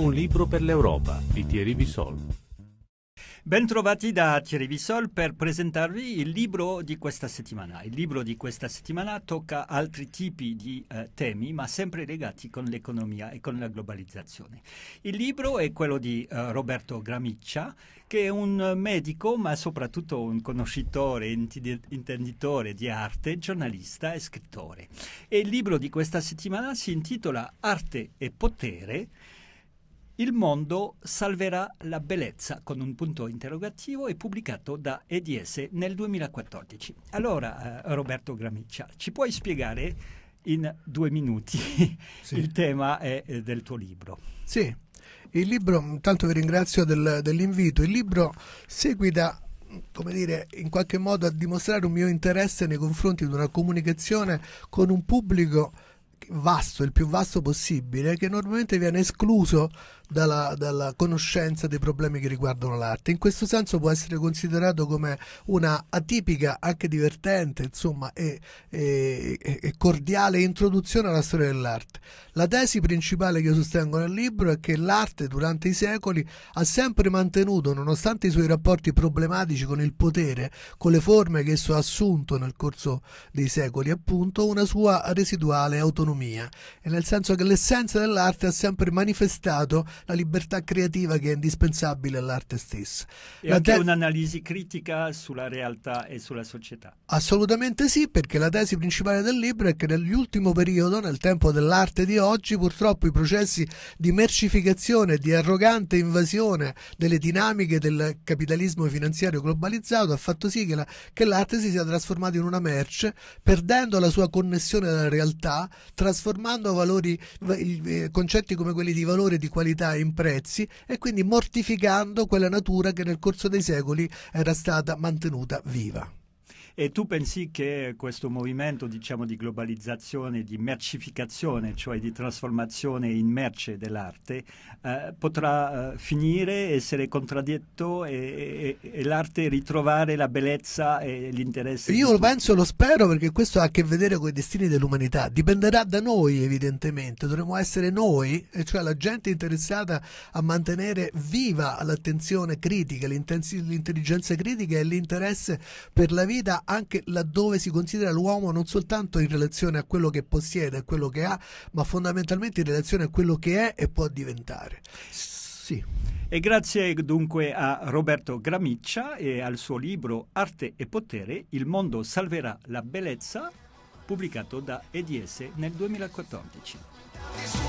Un libro per l'Europa di Thierry Bissol. Bentrovati da Thierry Bissol per presentarvi il libro di questa settimana. Il libro di questa settimana tocca altri tipi di eh, temi, ma sempre legati con l'economia e con la globalizzazione. Il libro è quello di eh, Roberto Gramiccia, che è un medico, ma soprattutto un conoscitore, intenditore di arte, giornalista e scrittore. E il libro di questa settimana si intitola Arte e potere il mondo salverà la bellezza con un punto interrogativo e pubblicato da EDS nel 2014. Allora, eh, Roberto Gramiccia, ci puoi spiegare in due minuti sì. il tema è, eh, eh, del tuo libro? Sì, il libro, intanto vi ringrazio del, dell'invito, il libro seguita come dire, in qualche modo a dimostrare un mio interesse nei confronti di una comunicazione con un pubblico vasto, il più vasto possibile, che normalmente viene escluso dalla, dalla, conoscenza dei problemi che riguardano l'arte. In questo senso può essere considerato come una atipica, anche divertente, insomma, e, e, e cordiale introduzione alla storia dell'arte. La tesi principale che io sostengo nel libro è che l'arte durante i secoli ha sempre mantenuto, nonostante i suoi rapporti problematici con il potere, con le forme che esso ha assunto nel corso dei secoli, appunto, una sua residuale autonomia autonomia, nel senso che l'essenza dell'arte ha sempre manifestato la libertà creativa che è indispensabile all'arte stessa. E la anche un'analisi critica sulla realtà e sulla società. Assolutamente sì, perché la tesi principale del libro è che nell'ultimo periodo, nel tempo dell'arte di oggi, purtroppo i processi di mercificazione, di arrogante invasione delle dinamiche del capitalismo finanziario globalizzato ha fatto sì che, la, che l'arte si sia trasformata in una merce, perdendo la sua connessione alla realtà, trasformando valori, eh, concetti come quelli di valore e di qualità in prezzi e quindi mortificando quella natura che nel corso dei secoli era stata mantenuta viva. E tu pensi che questo movimento diciamo, di globalizzazione, di mercificazione, cioè di trasformazione in merce dell'arte, eh, potrà eh, finire, essere contraddetto e, e, e l'arte ritrovare la bellezza e l'interesse? Io lo penso e lo spero perché questo ha a che vedere con i destini dell'umanità. Dipenderà da noi evidentemente, Dovremmo essere noi, cioè la gente interessata a mantenere viva l'attenzione critica, l'intelligenza critica e l'interesse per la vita anche laddove si considera l'uomo non soltanto in relazione a quello che possiede, a quello che ha, ma fondamentalmente in relazione a quello che è e può diventare. Sì. E grazie dunque a Roberto Gramiccia e al suo libro Arte e Potere, Il mondo salverà la bellezza, pubblicato da EDS nel 2014.